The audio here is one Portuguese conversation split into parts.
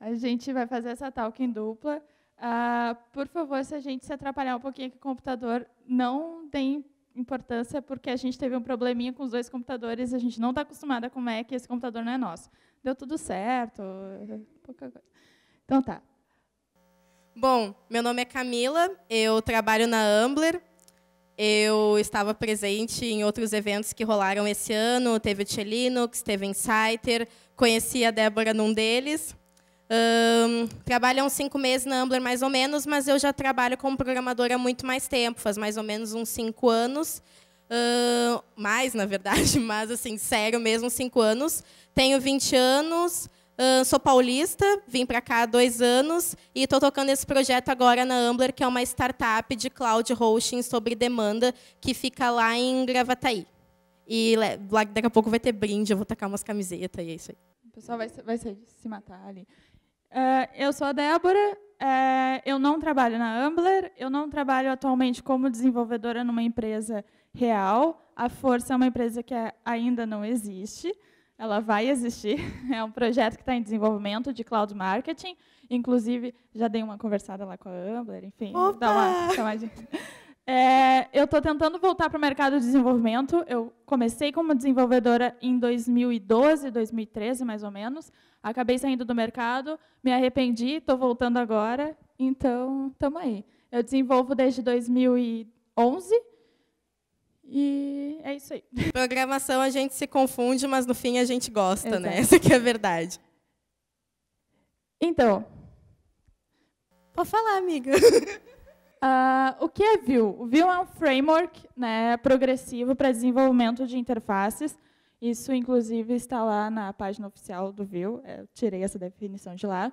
A gente vai fazer essa talk em dupla. Uh, por favor, se a gente se atrapalhar um pouquinho com o computador, não tem importância, porque a gente teve um probleminha com os dois computadores, a gente não está acostumada com o Mac, esse computador não é nosso. Deu tudo certo, pouca coisa. Então tá. Bom, meu nome é Camila, eu trabalho na Ambler. Eu estava presente em outros eventos que rolaram esse ano, teve o T-Linux, teve o Insider, conheci a Débora num deles. Um, trabalho uns cinco meses na Ambler, mais ou menos, mas eu já trabalho como programadora há muito mais tempo, faz mais ou menos uns cinco anos. Uh, mais, na verdade, mas assim, sério mesmo, cinco anos. Tenho 20 anos, uh, sou paulista, vim para cá há dois anos e estou tocando esse projeto agora na Ambler, que é uma startup de cloud hosting sobre demanda que fica lá em Gravataí. E daqui a pouco vai ter brinde, eu vou tacar umas camisetas e é isso aí. O pessoal vai, vai se matar ali. Uh, eu sou a Débora, uh, eu não trabalho na Ambler, eu não trabalho atualmente como desenvolvedora numa empresa real. A Força é uma empresa que é, ainda não existe, ela vai existir. É um projeto que está em desenvolvimento de cloud marketing. Inclusive, já dei uma conversada lá com a Ambler, enfim, Opa! dá uma chamadinha. É, eu estou tentando voltar para o mercado de desenvolvimento. Eu comecei como desenvolvedora em 2012, 2013, mais ou menos. Acabei saindo do mercado, me arrependi, estou voltando agora, então estamos aí. Eu desenvolvo desde 2011 e é isso aí. Programação a gente se confunde, mas no fim a gente gosta, né? Exato. né? Essa que é a verdade. Então. Pode falar, amiga. Uh, o que é Vue? O Vue é um framework né, progressivo para desenvolvimento de interfaces. Isso, inclusive, está lá na página oficial do VIL, é, eu tirei essa definição de lá.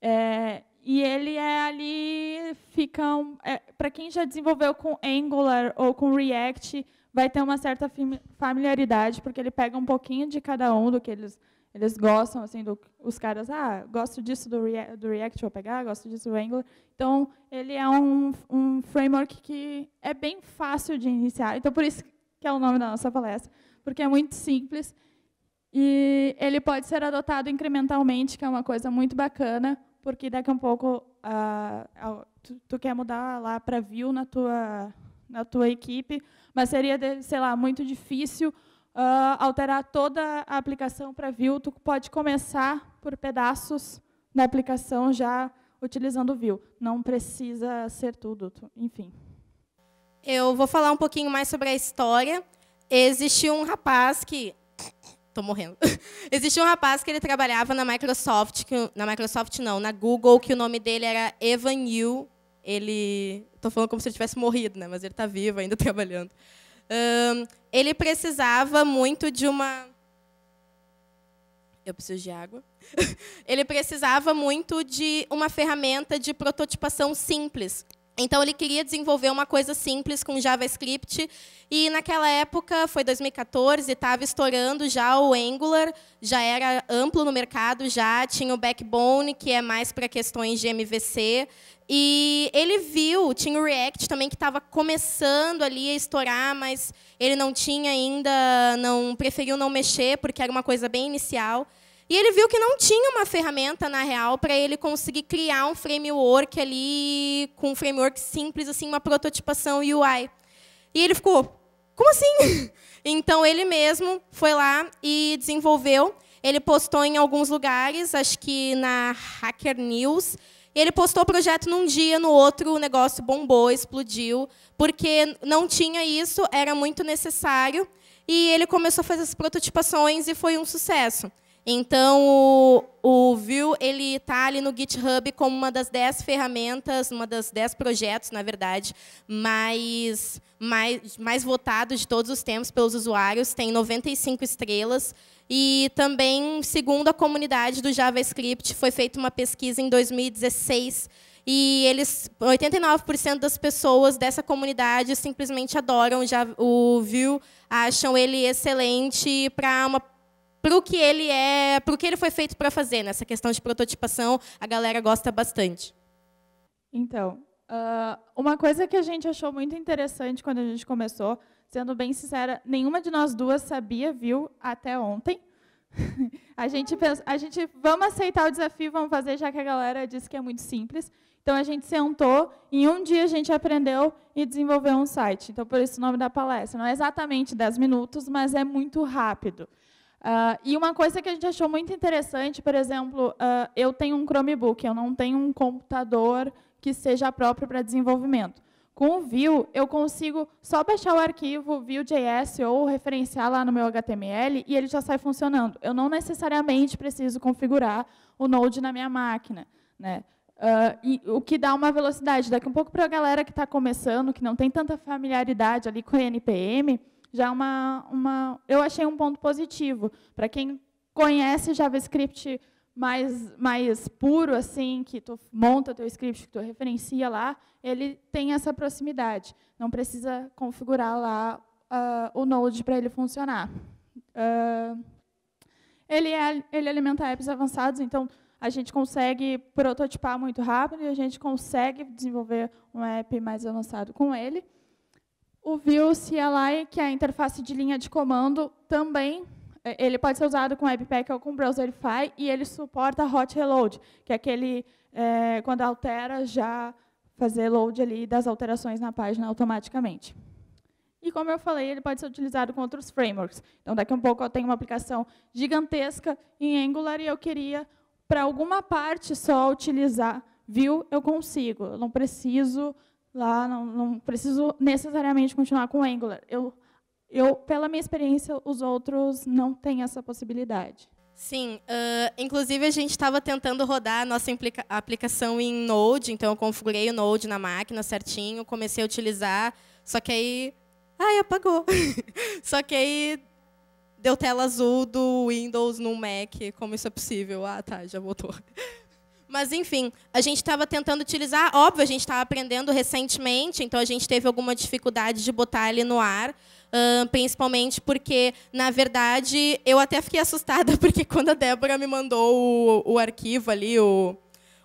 É, e ele é ali, fica. Um, é, Para quem já desenvolveu com Angular ou com React, vai ter uma certa familiaridade, porque ele pega um pouquinho de cada um do que eles, eles gostam, assim, do, os caras, ah, gosto disso do, React, do React, vou pegar, gosto disso do Angular. Então, ele é um, um framework que é bem fácil de iniciar, então por isso que é o nome da nossa palestra porque é muito simples. E ele pode ser adotado incrementalmente, que é uma coisa muito bacana, porque daqui a um pouco a, ah, tu, tu, quer mudar lá para view na tua, na tua equipe, mas seria, sei lá, muito difícil uh, alterar toda a aplicação para view. Tu pode começar por pedaços da aplicação já utilizando o view. Não precisa ser tudo, tu, enfim. Eu vou falar um pouquinho mais sobre a história. Existia um rapaz que tô morrendo. Existia um rapaz que ele trabalhava na Microsoft, que, na Microsoft não, na Google, que o nome dele era Evan Yu. Ele, tô falando como se ele tivesse morrido, né? Mas ele está vivo, ainda trabalhando. Um, ele precisava muito de uma eu preciso de água. ele precisava muito de uma ferramenta de prototipação simples. Então ele queria desenvolver uma coisa simples com JavaScript e naquela época foi 2014, estava estourando já o Angular, já era amplo no mercado, já tinha o Backbone que é mais para questões de MVC e ele viu, tinha o React também que estava começando ali a estourar, mas ele não tinha ainda, não preferiu não mexer porque era uma coisa bem inicial. E ele viu que não tinha uma ferramenta, na real, para ele conseguir criar um framework ali, com um framework simples, assim, uma prototipação UI. E ele ficou, como assim? Então, ele mesmo foi lá e desenvolveu. Ele postou em alguns lugares, acho que na Hacker News, ele postou o projeto num dia, no outro o negócio bombou, explodiu, porque não tinha isso, era muito necessário, e ele começou a fazer as prototipações e foi um sucesso. Então, o, o Vue ele está ali no GitHub como uma das dez ferramentas, uma das dez projetos, na verdade, mais, mais, mais votados de todos os tempos pelos usuários. Tem 95 estrelas. E também, segundo a comunidade do JavaScript, foi feita uma pesquisa em 2016 e eles 89% das pessoas dessa comunidade simplesmente adoram o Vue, acham ele excelente para uma para o que ele é, para que ele foi feito para fazer. Nessa né? questão de prototipação, a galera gosta bastante. Então, uh, uma coisa que a gente achou muito interessante quando a gente começou, sendo bem sincera, nenhuma de nós duas sabia, viu, até ontem. a gente uhum. pensa, a gente vamos aceitar o desafio, vamos fazer, já que a galera disse que é muito simples. Então a gente sentou, em um dia a gente aprendeu e desenvolveu um site. Então por isso o nome da palestra. Não é exatamente 10 minutos, mas é muito rápido. Uh, e uma coisa que a gente achou muito interessante, por exemplo, uh, eu tenho um Chromebook, eu não tenho um computador que seja próprio para desenvolvimento. Com o Vue, eu consigo só baixar o arquivo Vue.js ou referenciar lá no meu HTML e ele já sai funcionando. Eu não necessariamente preciso configurar o Node na minha máquina. Né? Uh, e, o que dá uma velocidade. Daqui um pouco para a galera que está começando, que não tem tanta familiaridade ali com o NPM, já é uma, uma eu achei um ponto positivo para quem conhece JavaScript mais mais puro assim que tu monta teu script que tu referencia lá ele tem essa proximidade não precisa configurar lá uh, o Node para ele funcionar uh, ele é ele alimenta apps avançados então a gente consegue prototipar muito rápido e a gente consegue desenvolver um app mais avançado com ele o Vue CLI, que é a interface de linha de comando, também é, ele pode ser usado com Webpack ou com Browserify e ele suporta hot reload, que é aquele é, quando altera já fazer load ali das alterações na página automaticamente. E como eu falei, ele pode ser utilizado com outros frameworks. Então daqui a um pouco eu tenho uma aplicação gigantesca em Angular e eu queria para alguma parte só utilizar Vue, eu consigo. Eu não preciso lá, não, não preciso necessariamente continuar com Angular. Eu, eu, pela minha experiência, os outros não têm essa possibilidade. Sim, uh, inclusive a gente estava tentando rodar a nossa implica- aplicação em Node, então eu configurei o Node na máquina certinho, comecei a utilizar, só que aí. Ai, apagou! só que aí deu tela azul do Windows no Mac, como isso é possível? Ah, tá, já voltou. Mas, enfim, a gente estava tentando utilizar. Óbvio, a gente estava aprendendo recentemente, então a gente teve alguma dificuldade de botar ele no ar. Uh, principalmente porque, na verdade, eu até fiquei assustada, porque quando a Débora me mandou o, o arquivo ali, o,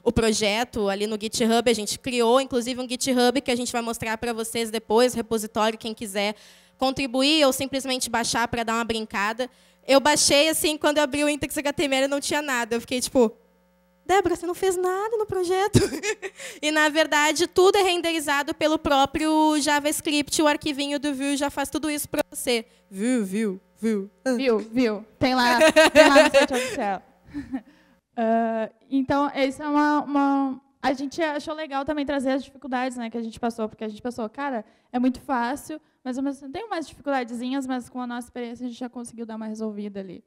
o projeto ali no GitHub. A gente criou, inclusive, um GitHub que a gente vai mostrar para vocês depois, repositório, quem quiser contribuir ou simplesmente baixar para dar uma brincada. Eu baixei, assim, quando eu abri o Intex HTML não tinha nada. Eu fiquei tipo, Débora, você não fez nada no projeto. e, na verdade, tudo é renderizado pelo próprio JavaScript. O arquivinho do Vue já faz tudo isso para você. Vue, Vue, Vue. Ah. Vue, Vue. Tem lá, tem lá no site oficial. Uh, então, isso é uma, uma... A gente achou legal também trazer as dificuldades né, que a gente passou, porque a gente passou, cara, é muito fácil, mas ao mesmo tempo tem umas dificuldadezinhas, mas com a nossa experiência a gente já conseguiu dar uma resolvida ali.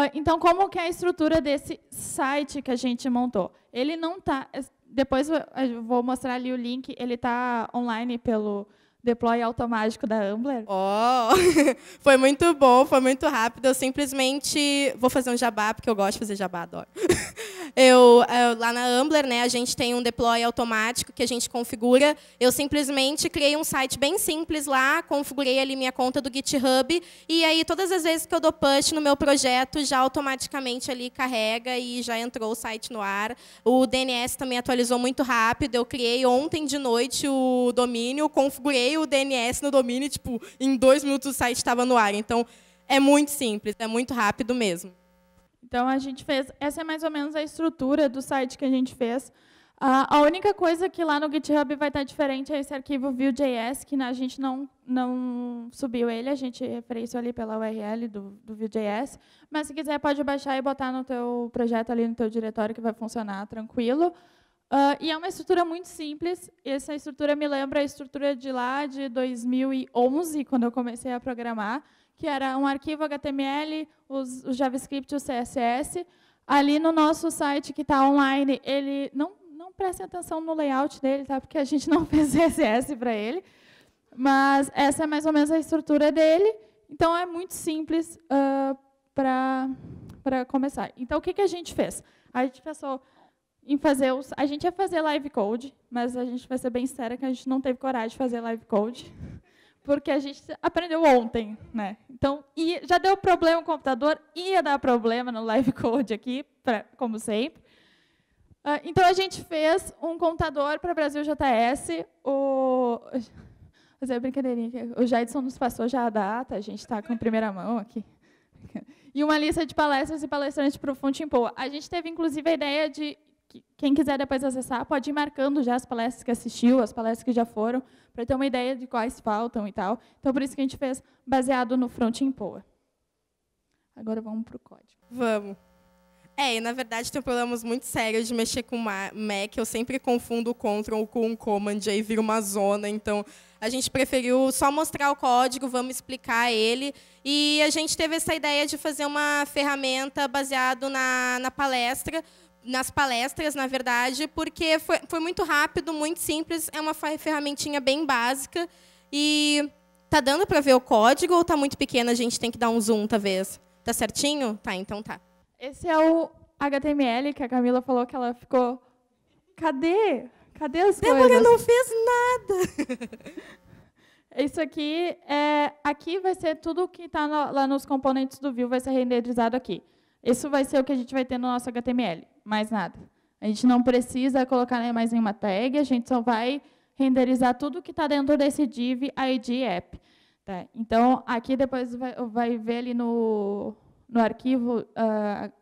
Ah, então, como que é a estrutura desse site que a gente montou? Ele não está. É, depois eu vou mostrar ali o link. Ele está online pelo deploy automático da Ambler. Oh, foi muito bom, foi muito rápido. Eu simplesmente vou fazer um jabá porque eu gosto de fazer jabá, adoro. eu, eu, eh, lá na Ambler, né, a gente tem um deploy automático que a gente configura. Eu simplesmente criei um site bem simples lá, configurei ali minha conta do GitHub e aí todas as vezes que eu dou push no meu projeto, já automaticamente ali carrega e já entrou o site no ar. O DNS também atualizou muito rápido. Eu criei ontem de noite o domínio, configurei o DNS no domínio, e, tipo, em dois minutos o site estava no ar. Então, é muito simples, é muito rápido mesmo. Então a gente fez, essa é mais ou menos a estrutura do site que a gente fez. a única coisa que lá no GitHub vai estar diferente é esse arquivo Vue.js, que a gente não, não subiu ele, a gente referenciou ali pela URL do, do Vue.js. Mas se quiser pode baixar e botar no teu projeto ali no teu diretório que vai funcionar tranquilo. Uh, e é uma estrutura muito simples. Essa estrutura me lembra a estrutura de lá de 2011, quando eu comecei a programar, que era um arquivo HTML, os, o JavaScript e o CSS. Ali no nosso site que está online, ele não, não prestem atenção no layout dele, tá? porque a gente não fez CSS para ele. Mas essa é mais ou menos a estrutura dele. Então, é muito simples uh, ah, para começar. Então, o que, que a gente fez? A gente pensou, em fazer os. A gente ia fazer live code, mas a gente vai ser bem sincera que a gente não teve coragem de fazer live code porque a gente aprendeu ontem, né? Então, e já deu problema no computador, ia dar problema no live code aqui, pra, como sempre. Uh, então a gente fez um computador para Brasil JS. O fazer brincadeirinha, o Jadson nos passou já a data, a gente está com primeira mão aqui. E uma lista de palestras e palestrantes para o Fonte Boa. A gente teve inclusive a ideia de quem quiser depois acessar, pode ir marcando já as palestras que assistiu, as palestras que já foram, para ter uma ideia de quais faltam e tal. Então, por isso que a gente fez baseado no Frontin Poa. Agora vamos para o código. Vamos. É, e na verdade tem problemas muito sérios de mexer com Mac. Eu sempre confundo o Ctrl com o Command, aí vira uma zona. Então, a gente preferiu só mostrar o código, vamos explicar ele. E a gente teve essa ideia de fazer uma ferramenta baseado na, na palestra, nas palestras, na verdade, porque foi, foi muito rápido, muito simples, é uma ferramentinha bem básica e tá dando para ver o código ou tá muito pequeno, a gente tem que dar um zoom, talvez. Tá certinho? Tá, então tá. Esse é o HTML que a Camila falou que ela ficou Cadê? Cadê as Débora coisas? não fez nada. Isso aqui é aqui vai ser tudo que está lá nos componentes do Vue vai ser renderizado aqui. Isso vai ser o que a gente vai ter no nosso HTML, mais nada. A gente não precisa colocar mais nenhuma tag, a gente só vai renderizar tudo que está dentro desse div ID app. Tá? Então, aqui depois vai, vai ver ali no, no arquivo uh,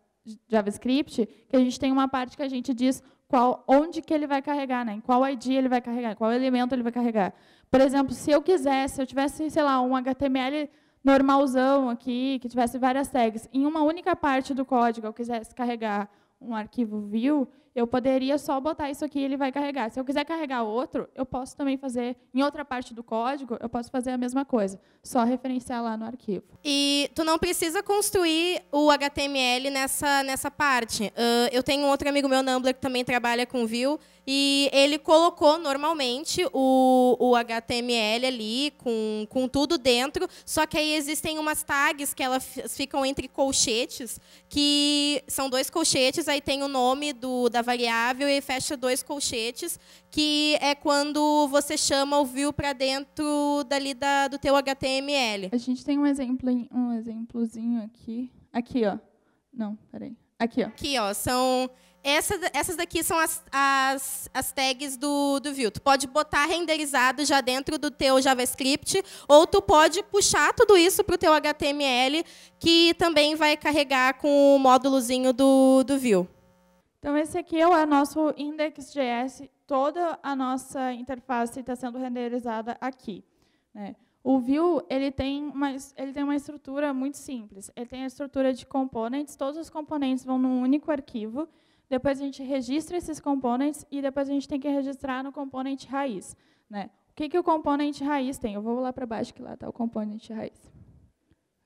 JavaScript que a gente tem uma parte que a gente diz qual, onde que ele vai carregar, né? em qual ID ele vai carregar, qual elemento ele vai carregar. Por exemplo, se eu quisesse, se eu tivesse, sei lá, um HTML normalzão aqui, que tivesse várias tags, em uma única parte do código eu quisesse carregar um arquivo view, eu poderia só botar isso aqui e ele vai carregar. Se eu quiser carregar outro, eu posso também fazer em outra parte do código, eu posso fazer a mesma coisa, só referenciar lá no arquivo. E tu não precisa construir o HTML nessa, nessa parte. Uh, eu tenho um outro amigo meu, Numbler, que também trabalha com Vue, e ele colocou normalmente o, o HTML ali, com, com tudo dentro, só que aí existem umas tags que elas ficam entre colchetes, que são dois colchetes, aí tem o nome do, da variável e fecha dois colchetes, que é quando você chama o view para dentro dali da, do teu HTML. A gente tem um exemplo, um exemplozinho aqui. Aqui, ó. Não, peraí. Aqui, ó. Aqui, ó. São essa, essas daqui são as, as, as tags do, do view. Tu pode botar renderizado já dentro do teu JavaScript, ou tu pode puxar tudo isso para o teu HTML, que também vai carregar com o módulozinho do, do view. Então, esse aqui é o nosso index.js. Toda a nossa interface está sendo renderizada aqui. Né? O Vue ele tem, uma, ele tem uma estrutura muito simples. Ele tem a estrutura de componentes. Todos os componentes vão num único arquivo. Depois a gente registra esses componentes e depois a gente tem que registrar no componente raiz. Né? O que, que o componente raiz tem? Eu vou lá para baixo que lá está o componente raiz.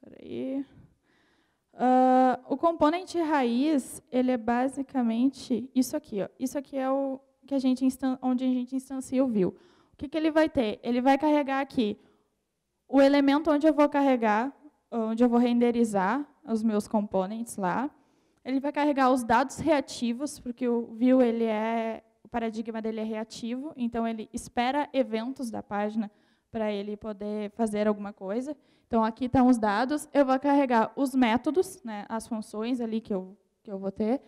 Espera aí. Uh, o componente raiz, ele é basicamente isso aqui. Ó. Isso aqui é o que a gente onde a gente instancia o view. O que, que ele vai ter? Ele vai carregar aqui o elemento onde eu vou carregar, onde eu vou renderizar os meus componentes lá. Ele vai carregar os dados reativos, porque o view ele é o paradigma dele é reativo, então ele espera eventos da página para ele poder fazer alguma coisa. Então, aqui estão os dados. Eu vou carregar os métodos, né, as funções ali que eu, que eu vou ter.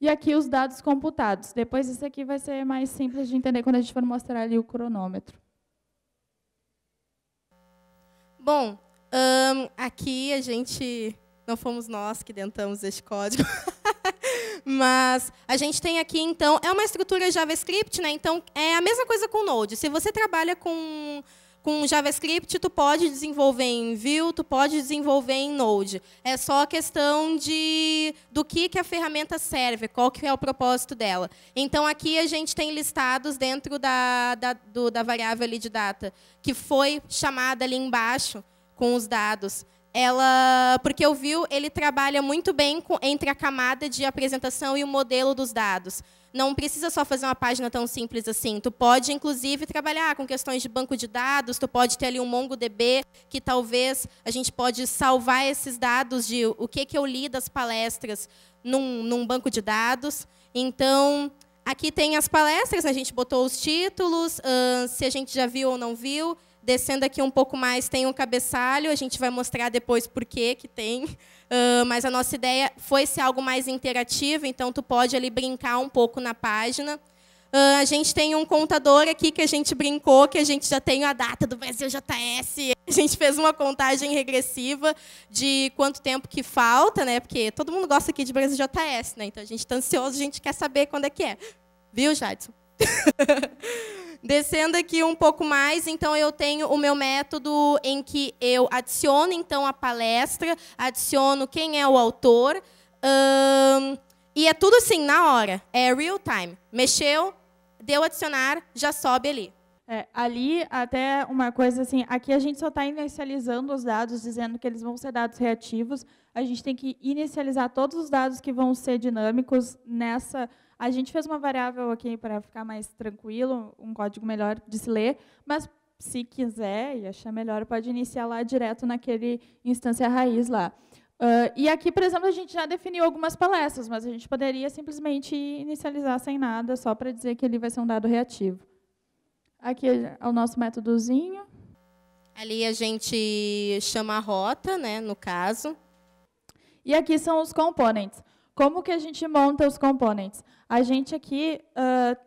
E aqui os dados computados. Depois, isso aqui vai ser mais simples de entender quando a gente for mostrar ali o cronômetro. Bom, um, aqui a gente... Não fomos nós que dentamos este código. Mas a gente tem aqui, então, é uma estrutura JavaScript, né? Então, é a mesma coisa com o Node. Se você trabalha com com JavaScript, tu pode desenvolver em Vue, tu pode desenvolver em Node. É só a questão de do que, que a ferramenta serve, qual que é o propósito dela. Então, aqui a gente tem listados dentro da, da, do, da variável ali de data, que foi chamada ali embaixo com os dados ela porque eu vi ele trabalha muito bem com, entre a camada de apresentação e o modelo dos dados. Não precisa só fazer uma página tão simples assim. Tu pode, inclusive, trabalhar com questões de banco de dados. Tu pode ter ali um MongoDB que talvez a gente pode salvar esses dados de o que que eu li das palestras num, num banco de dados. Então aqui tem as palestras. A gente botou os títulos, se a gente já viu ou não viu Descendo aqui um pouco mais, tem um cabeçalho, a gente vai mostrar depois por que que tem, uh, mas a nossa ideia foi ser algo mais interativo, então tu pode ali brincar um pouco na página. Uh, a gente tem um contador aqui que a gente brincou, que a gente já tem a data do Brasil JS. A gente fez uma contagem regressiva de quanto tempo que falta, né? Porque todo mundo gosta aqui de Brasil JS, né? Então a gente está ansioso, a gente quer saber quando é que é. Viu, Jadson? Descendo aqui um pouco mais, então eu tenho o meu método em que eu adiciono então a palestra, adiciono quem é o autor. e é tudo assim, na hora. É real time. Mexeu, deu adicionar, já sobe ali. É, ali, até uma coisa assim, aqui a gente só está inicializando os dados, dizendo que eles vão ser dados reativos, a gente tem que inicializar todos os dados que vão ser dinâmicos nessa. A gente fez uma variável aqui para ficar mais tranquilo, um código melhor de se ler, mas se quiser e achar melhor, pode iniciar lá direto naquele instância raiz lá. Uh, e aqui, por exemplo, a gente já definiu algumas palestras, mas a gente poderia simplesmente inicializar sem nada, só para dizer que ele vai ser um dado reativo. Aqui é o nosso métodozinho. Ali a gente chama a rota, né, no caso, e aqui são os components. Como que a gente monta os components? A gente aqui, uh,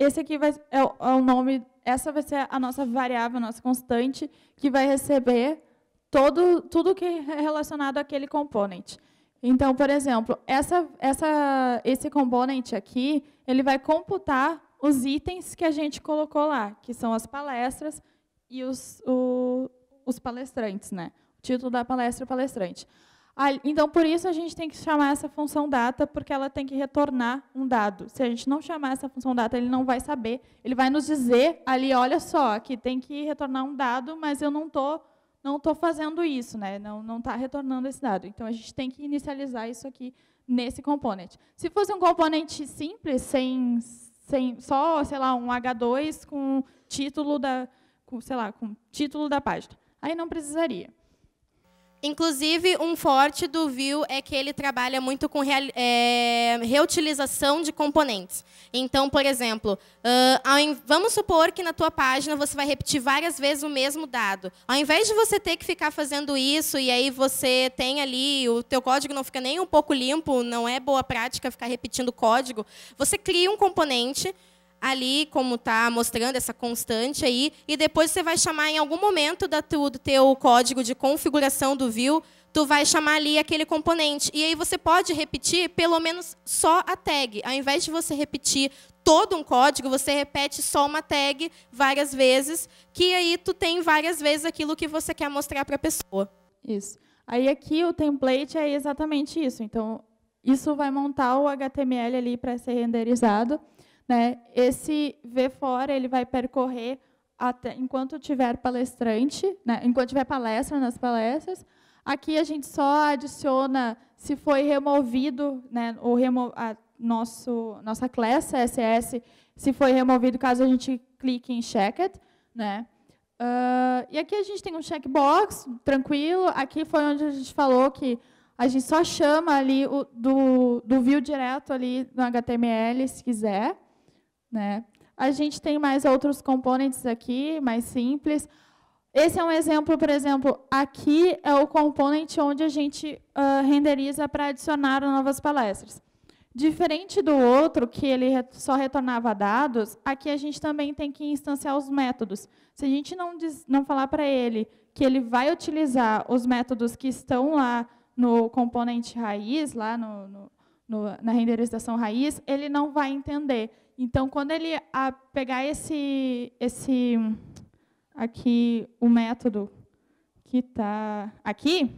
esse aqui vai, é, o, é o nome, essa vai ser a nossa variável, a nossa constante, que vai receber todo, tudo que é relacionado àquele componente. Então, por exemplo, essa, essa, esse component aqui, ele vai computar os itens que a gente colocou lá, que são as palestras e os, o, os palestrantes, né? O título da palestra e é palestrante. Então, por isso, a gente tem que chamar essa função data, porque ela tem que retornar um dado. Se a gente não chamar essa função data, ele não vai saber. Ele vai nos dizer ali, olha só, que tem que retornar um dado, mas eu não estou não tô fazendo isso, né? não está retornando esse dado. Então, a gente tem que inicializar isso aqui nesse component. Se fosse um componente simples, sem, sem só, sei lá, um H2 com título da, com, sei lá, com título da página, aí não precisaria. Inclusive, um forte do Vue é que ele trabalha muito com é, reutilização de componentes. Então, por exemplo, uh, vamos supor que na tua página você vai repetir várias vezes o mesmo dado. Ao invés de você ter que ficar fazendo isso e aí você tem ali, o teu código não fica nem um pouco limpo, não é boa prática ficar repetindo código, você cria um componente ali, como está mostrando essa constante aí, e depois você vai chamar em algum momento da tu, do teu código de configuração do view, tu vai chamar ali aquele componente. E aí você pode repetir pelo menos só a tag. Ao invés de você repetir todo um código, você repete só uma tag várias vezes, que aí tu tem várias vezes aquilo que você quer mostrar para a pessoa. Isso. Aí aqui o template é exatamente isso. Então, isso vai montar o HTML ali para ser renderizado. Né? Esse ver fora ele vai percorrer até, enquanto tiver palestrante, né? enquanto tiver palestra nas palestras. Aqui a gente só adiciona se foi removido, né, remo a nosso, nossa classe SS, se foi removido caso a gente clique em checked, né? Uh, e aqui a gente tem um checkbox, tranquilo. Aqui foi onde a gente falou que a gente só chama ali o, do, do view direto ali no HTML, se quiser. Né? A gente tem mais outros componentes aqui, mais simples. Esse é um exemplo, por exemplo, aqui é o componente onde a gente uh, renderiza para adicionar novas palestras. Diferente do outro, que ele só retornava dados, aqui a gente também tem que instanciar os métodos. Se a gente não, diz, não falar para ele que ele vai utilizar os métodos que estão lá no componente raiz, lá no, no, no, na renderização raiz, ele não vai entender. Então, quando ele pegar esse, esse aqui, o método que está aqui,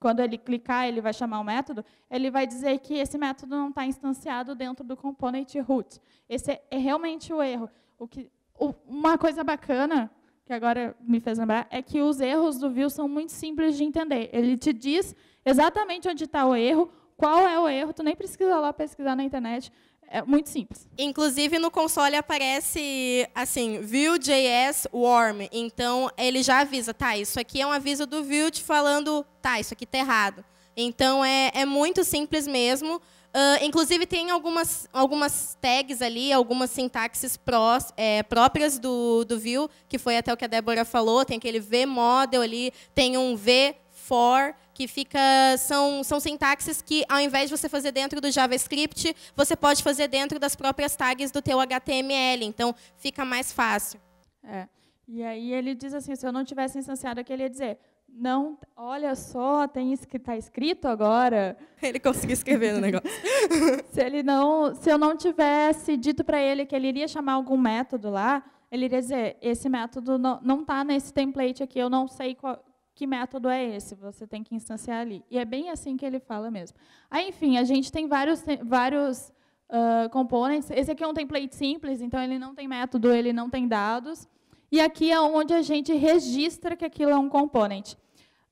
quando ele clicar, ele vai chamar o método, ele vai dizer que esse método não está instanciado dentro do component root. Esse é realmente o erro. O que, o, uma coisa bacana, que agora me fez lembrar, é que os erros do Vue são muito simples de entender. Ele te diz exatamente onde está o erro, qual é o erro, tu nem precisa lá pesquisar na internet, é muito simples. Inclusive, no console aparece assim, Vue.js Warm. Então, ele já avisa, tá, isso aqui é um aviso do Vue te falando, tá, isso aqui está errado. Então, é, é muito simples mesmo. Uh, inclusive, tem algumas, algumas tags ali, algumas sintaxes prós, é, próprias do, do Vue, que foi até o que a Débora falou. Tem aquele vmodel ali, tem um v for que fica são, são sintaxes que, ao invés de você fazer dentro do JavaScript, você pode fazer dentro das próprias tags do teu HTML. Então, fica mais fácil. É. E aí ele diz assim, se eu não tivesse instanciado aqui, ele ia dizer, não, olha só, tem está escrito agora. Ele conseguiu escrever no negócio. se ele não, se eu não tivesse dito para ele que ele iria chamar algum método lá, ele iria dizer, esse método não está nesse template aqui, eu não sei qual, que método é esse? Você tem que instanciar ali. E é bem assim que ele fala mesmo. Aí, enfim, a gente tem vários, vários uh, components. Esse aqui é um template simples, então ele não tem método, ele não tem dados. E aqui é onde a gente registra que aquilo é um component.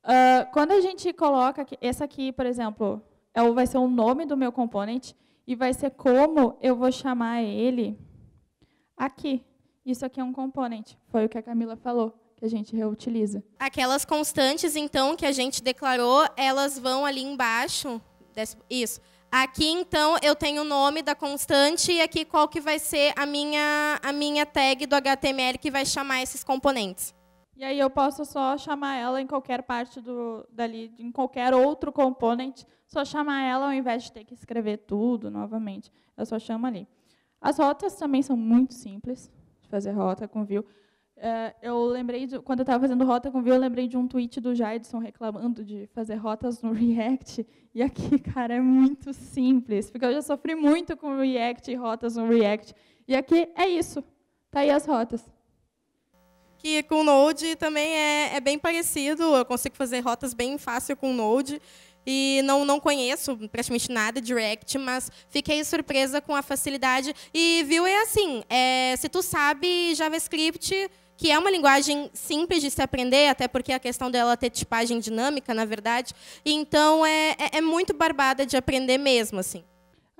Uh, quando a gente coloca, aqui, essa aqui, por exemplo, é, vai ser o nome do meu component e vai ser como eu vou chamar ele aqui. Isso aqui é um component, foi o que a Camila falou que a gente reutiliza. Aquelas constantes, então, que a gente declarou, elas vão ali embaixo. isso. Aqui, então, eu tenho o nome da constante e aqui qual que vai ser a minha, a minha tag do HTML que vai chamar esses componentes. E aí eu posso só chamar ela em qualquer parte do, dali, em qualquer outro component, só chamar ela ao invés de ter que escrever tudo novamente. Eu só chamo ali. As rotas também são muito simples de fazer rota com view. É, eu lembrei, de, quando eu estava fazendo rota com o Viu, eu lembrei de um tweet do Jaidson reclamando de fazer rotas no React. E aqui, cara, é muito simples, porque eu já sofri muito com React e rotas no React. E aqui é isso. Tá aí as rotas. Que com Node também é, é bem parecido. Eu consigo fazer rotas bem fácil com Node. E não, não conheço praticamente nada de React, mas fiquei surpresa com a facilidade. E Vue é assim, é, se tu sabe JavaScript, que é uma linguagem simples de se aprender, até porque a questão dela ter tipagem dinâmica, na verdade. Então, é, é, é muito barbada de aprender mesmo, assim.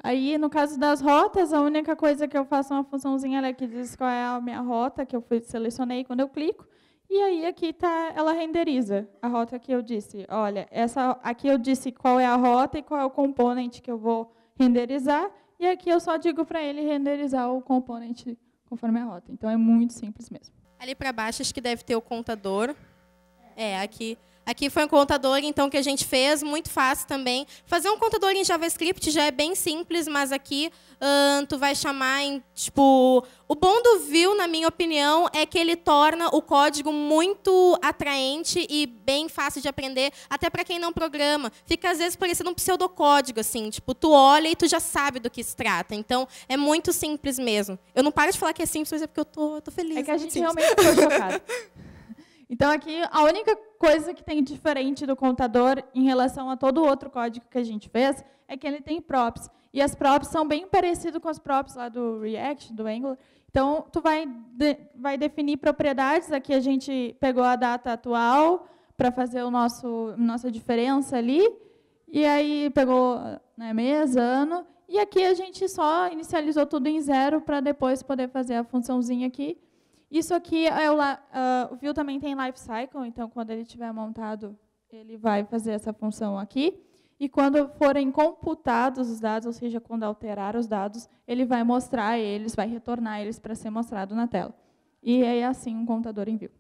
Aí, no caso das rotas, a única coisa que eu faço é uma funçãozinha é que diz qual é a minha rota, que eu selecionei quando eu clico. E aí aqui tá, ela renderiza a rota que eu disse. Olha, essa aqui eu disse qual é a rota e qual é o componente que eu vou renderizar. E aqui eu só digo para ele renderizar o componente conforme a rota. Então é muito simples mesmo. Ali para baixo, acho que deve ter o contador. É, aqui. Aqui foi um contador, então, que a gente fez, muito fácil também. Fazer um contador em JavaScript já é bem simples, mas aqui uh, tu vai chamar em, tipo... O bom do Vue, na minha opinião, é que ele torna o código muito atraente e bem fácil de aprender, até para quem não programa. Fica, às vezes, parecendo um pseudocódigo, assim. Tipo, tu olha e tu já sabe do que se trata. Então, é muito simples mesmo. Eu não paro de falar que é simples, mas é porque eu tô, tô feliz. É que a gente simples. realmente ficou chocado. Então, aqui, a única coisa que tem diferente do contador em relação a todo outro código que a gente fez é que ele tem props. E as props são bem parecidas com as props lá do React, do Angular. Então, tu vai, de, vai definir propriedades. Aqui a gente pegou a data atual para fazer o nosso nossa diferença ali. E aí pegou né, mês, ano. E aqui a gente só inicializou tudo em zero para depois poder fazer a funçãozinha aqui isso aqui é o, uh, o Vue também tem life cycle, então quando ele estiver montado, ele vai fazer essa função aqui. E quando forem computados os dados, ou seja, quando alterar os dados, ele vai mostrar eles, vai retornar eles para ser mostrado na tela. E é assim um contador em Vue.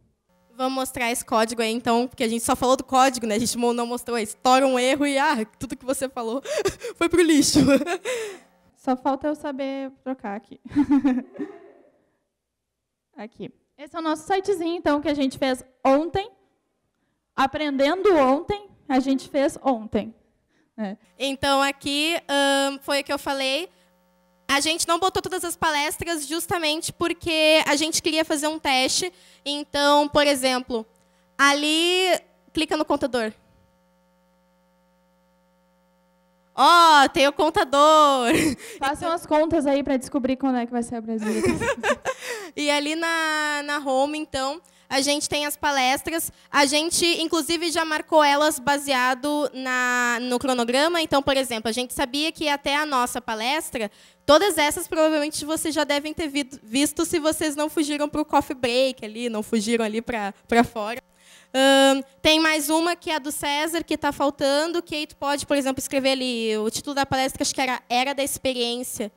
Vamos mostrar esse código aí, então, porque a gente só falou do código, né? A gente não mostrou, estoura um erro e ah, tudo que você falou foi para o lixo. Só falta eu saber trocar aqui. Aqui. Esse é o nosso sitezinho, então, que a gente fez ontem. Aprendendo ontem, a gente fez ontem. É. Então, aqui foi o que eu falei. A gente não botou todas as palestras justamente porque a gente queria fazer um teste. Então, por exemplo, ali clica no contador. Ó, oh, tem o contador. Façam as contas aí para descobrir quando é que vai ser a Brasília. e ali na, na home, então, a gente tem as palestras. A gente, inclusive, já marcou elas baseado na, no cronograma. Então, por exemplo, a gente sabia que até a nossa palestra, todas essas provavelmente vocês já devem ter visto se vocês não fugiram para o coffee break ali, não fugiram ali para fora tem mais uma que é a do César, que está faltando, que aí tu pode, por exemplo, escrever ali o título da palestra, acho que era Era da Experiência.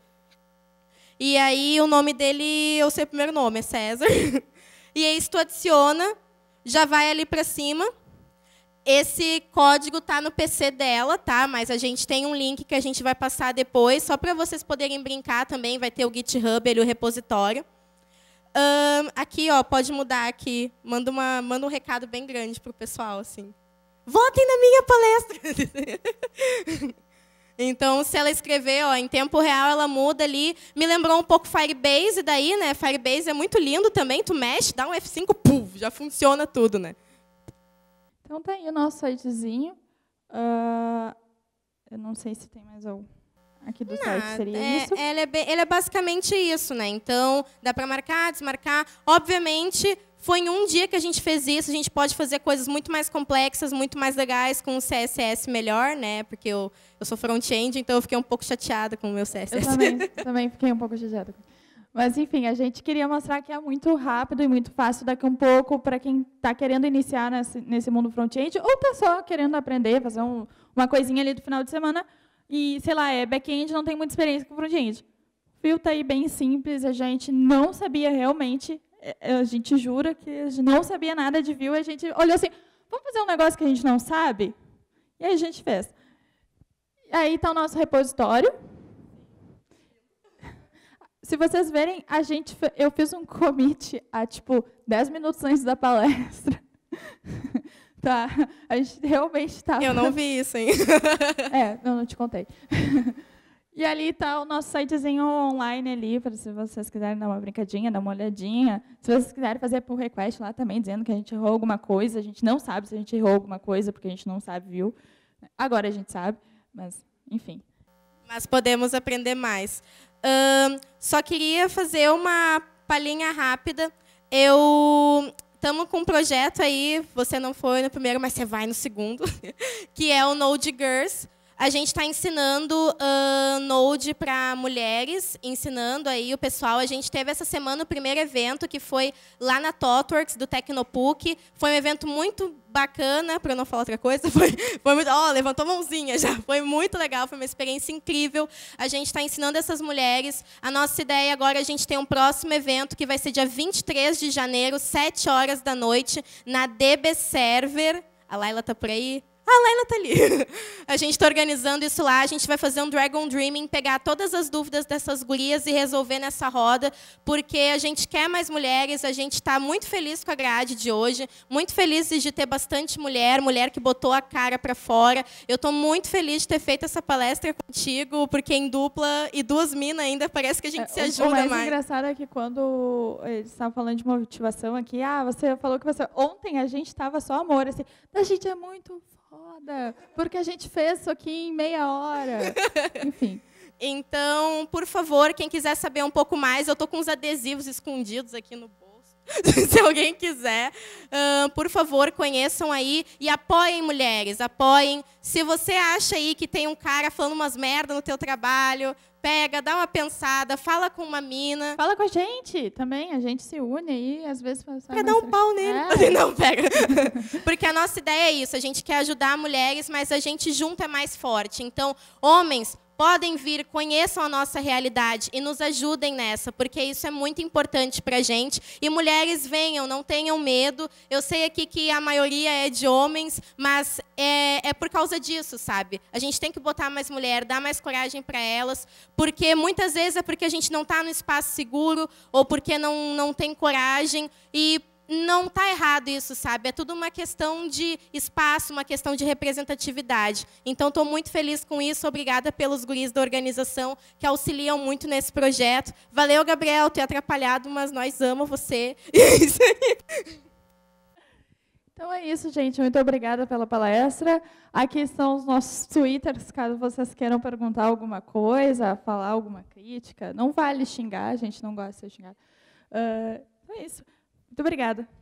E aí o nome dele, eu sei o primeiro nome, é César. e aí se tu adiciona, já vai ali para cima. Esse código está no PC dela, tá? Mas a gente tem um link que a gente vai passar depois, só para vocês poderem brincar também, vai ter o GitHub, ali, o repositório. Um, aqui, ó, pode mudar aqui. Manda, uma, manda um recado bem grande pro pessoal, assim. Votem na minha palestra! então, se ela escrever, ó, em tempo real, ela muda ali. Me lembrou um pouco Firebase daí, né? Firebase é muito lindo também, tu mexe, dá um F5, puf, já funciona tudo, né? Então tá aí o nosso sitezinho. Uh, eu não sei se tem mais algum aqui do site seria é, isso? Ele é, bem, é basicamente isso, né? Então, dá para marcar, desmarcar. Obviamente, foi em um dia que a gente fez isso. A gente pode fazer coisas muito mais complexas, muito mais legais, com o CSS melhor, né? Porque eu, eu sou front-end, então eu fiquei um pouco chateada com o meu CSS. Eu também, também fiquei um pouco chateada. Mas, enfim, a gente queria mostrar que é muito rápido e muito fácil daqui um pouco para quem está querendo iniciar nesse, nesse mundo front-end ou está só querendo aprender, fazer um, uma coisinha ali do final de semana e, sei lá, é back-end, não tem muita experiência com front-end. Viu, tá aí bem simples, a gente não sabia realmente, é, é, a gente jura que a gente não sabia nada de view. a gente olhou assim, vamos fazer um negócio que a gente não sabe? E aí a gente fez. Aí está o nosso repositório. Se vocês verem, a gente, eu fiz um commit a tipo 10 minutos antes da palestra. Tá, a gente realmente tava. Tá Eu não vi isso, hein? é, não, não te contei. E ali está o nosso sitezinho online ali, para se vocês quiserem dar uma brincadinha, dar uma olhadinha. Se vocês quiserem fazer por request lá também, dizendo que a gente errou alguma coisa. A gente não sabe se a gente errou alguma coisa, porque a gente não sabe, viu? Agora a gente sabe, mas, enfim. Mas podemos aprender mais. só queria fazer uma palhinha rápida. Eu Estamos com um projeto aí, você não foi no primeiro, mas você vai no segundo, que é o Node Girls, a gente está ensinando uh, Node para mulheres, ensinando aí o pessoal. A gente teve essa semana o primeiro evento, que foi lá na TOTWorks, do Tecnopuc. Foi um evento muito bacana, para não falar outra coisa. Foi, foi muito, oh, levantou a mãozinha já. Foi muito legal, foi uma experiência incrível. A gente está ensinando essas mulheres. A nossa ideia agora, a gente tem um próximo evento, que vai ser dia 23 de janeiro, 7 horas da noite, na DB Server. A Laila está por aí? Ah, a Laila tá ali. A gente está organizando isso lá, a gente vai fazer um Dragon Dreaming, pegar todas as dúvidas dessas gurias e resolver nessa roda, porque a gente quer mais mulheres, a gente está muito feliz com a grade de hoje, muito feliz de ter bastante mulher, mulher que botou a cara para fora. Eu estou muito feliz de ter feito essa palestra contigo, porque em dupla e duas minas ainda parece que a gente é, se ajuda mais. O mais, engraçado é que quando eles estavam falando de motivação aqui, ah, você falou que você ontem a gente estava só amor, assim, a gente é muito roda, porque a gente fez isso aqui em meia hora. Enfim. Então, por favor, quem quiser saber um pouco mais, eu estou com os adesivos escondidos aqui no bolso. se alguém quiser, uh, por favor, conheçam aí e apoiem mulheres, apoiem. Se você acha aí que tem um cara falando umas merda no teu trabalho, pega, dá uma pensada, fala com uma mina. Fala com a gente também, a gente se une aí, às vezes... Pra dar um pau nele. É. Não, pega. Porque a nossa ideia é isso, a gente quer ajudar mulheres, mas a gente junta é mais forte. Então, homens, podem vir, conheçam a nossa realidade e nos ajudem nessa, porque isso é muito importante para a gente. E mulheres, venham, não tenham medo. Eu sei aqui que a maioria é de homens, mas é, é por causa disso, sabe? A gente tem que botar mais mulher, dar mais coragem para elas, porque muitas vezes é porque a gente não está no espaço seguro ou porque não, não tem coragem. E não está errado isso, sabe? É tudo uma questão de espaço, uma questão de representatividade. Então, estou muito feliz com isso. Obrigada pelos guris da organização que auxiliam muito nesse projeto. Valeu, Gabriel, ter atrapalhado, mas nós amamos você. É então é isso, gente. Muito obrigada pela palestra. Aqui estão os nossos twitters, caso vocês queiram perguntar alguma coisa, falar alguma crítica. Não vale xingar, a gente não gosta de xingar. Uh, é isso. Muito obrigada.